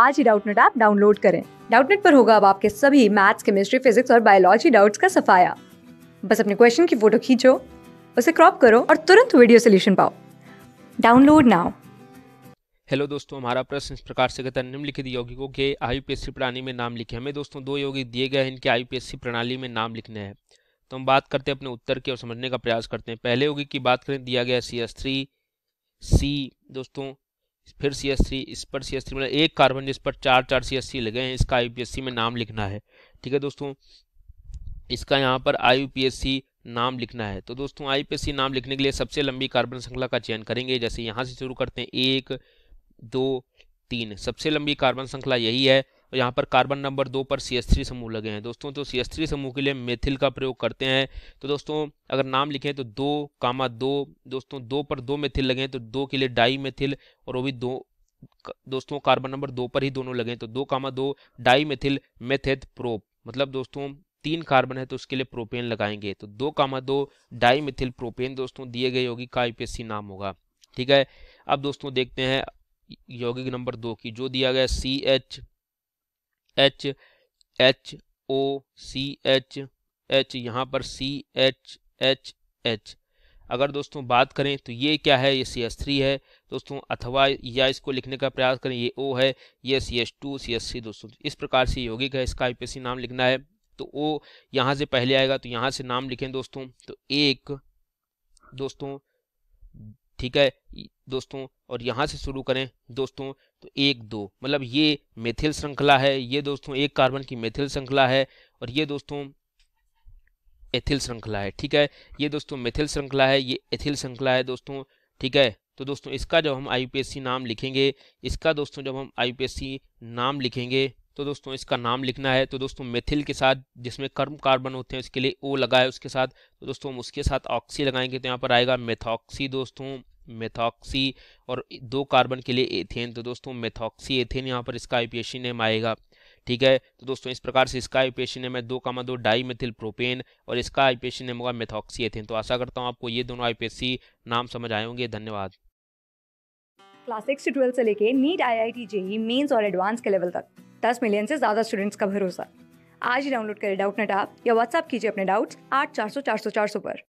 आज ही Doubtnet app download करें डाउटनेट पर होगा अब आपके सभी मैथ्स केमिस्ट्री फिजिक्स और बायोलॉजी डाउट्स का सफाया बस अपने क्वेश्चन की फोटो खींचो उसे क्रॉप करो और तुरंत वीडियो सोल्यूशन पाओ डाउनलोड नाउ हेलो दोस्तों हमारा प्रश्न इस प्रकार से कहता है निम्नलिखित यौगिकों के आईयूपीएससी प्रणाली में नाम लिखे हमें दोस्तों दो यौगिक दिए गए हैं इनके आईयूपीएससी प्रणाली में नाम लिखने हैं तो हम बात करते हैं अपने उत्तर की और समझने का प्रयास करते हैं पहले यौगिक की बात करें दिया गया सी एस थ्री सी दोस्तों फिर सी एस थ्री इस पर सी एस थ्री मतलब एक कार्बन जिस पर चार चार सी एस सी लगे हैं इसका आई पी एस सी में नाम लिखना है ठीक है दोस्तों इसका यहाँ पर आई पी एस सी नाम लिखना है तो दोस्तों आई पी एस सी नाम लिखने के लिए सबसे लंबी कार्बन श्रृंखला का चयन करेंगे जैसे यहाँ से शुरू करते हैं एक दो तीन सबसे लंबी कार्बन श्रृंखला यही है और यहाँ पर कार्बन नंबर दो पर सी समूह लगे हैं दोस्तों तो सी समूह के लिए मेथिल का प्रयोग करते हैं तो दोस्तों अगर नाम लिखें तो दो कामा दो दोस्तों दो पर दो मेथिल लगे हैं तो दो के लिए डाई मेथिल और वो भी दो दोस्तों कार्बन नंबर दो पर ही दोनों लगे हैं तो दो कामा दो डाई मेथिल मेथेथ प्रोप मतलब दोस्तों तीन कार्बन है तो उसके लिए प्रोपेन लगाएंगे तो दो कामा दो डाई मिथिल प्रोपेन दोस्तों दिए गए योगिक का आई नाम होगा ठीक है अब दोस्तों देखते हैं यौगिक नंबर दो की जो दिया गया C H H H O C H H यहाँ पर सी एच एच एच अगर दोस्तों बात करें तो ये क्या है ये सी एस थ्री है दोस्तों अथवा या इसको लिखने का प्रयास करें ये ओ है ये C S two C S C दोस्तों इस प्रकार से यौगिक है इसका सी नाम लिखना है तो ओ यहाँ से पहले आएगा तो यहाँ से नाम लिखें दोस्तों तो एक दोस्तों ठीक है दोस्तों और यहाँ से शुरू करें दोस्तों तो एक दो मतलब ये मेथिल श्रृंखला है ये दोस्तों एक कार्बन की मेथिल श्रृंखला है और ये दोस्तों एथिल श्रृंखला है ठीक है ये दोस्तों मेथिल श्रृंखला है ये एथिल श्रृंखला है दोस्तों ठीक है तो दोस्तों इसका जब हम आई नाम लिखेंगे इसका दोस्तों जब हम आई नाम लिखेंगे तो दोस्तों इसका नाम लिखना है तो दोस्तों मेथिल के साथ जिसमें कर्म कार्बन होते हैं उसके लिए ओ लगा है उसके साथ तो दोस्तों हम उसके साथ ऑक्सी लगाएंगे तो यहाँ पर आएगा मेथॉक्सी दोस्तों मेथॉक्सी और दो कार्बन के लिए एथेन तो दोस्तों मेथॉक्सी एथेन यहाँ पर इसका आईपीएससी नेम आएगा ठीक है तो दोस्तों इस प्रकार से इसका आईपीएससी नेम है दो कामा दो डाई मिथिल प्रोपेन और इसका आईपीएससी नेम होगा मेथॉक्सी एथेन तो आशा करता हूँ आपको ये दोनों आईपीएससी नाम समझ आए होंगे धन्यवाद क्लास सिक्स से ट्वेल्थ से लेके NEET I I T JEE Mains और एडवांस के लेवल तक दस मिलियन से ज़्यादा स्टूडेंट्स का भरोसा आज ही डाउनलोड करें डाउट नेट आप या व्हाट्सअप कीजिए अपने डाउट्स आठ चार सौ चार सौ चार सौ पर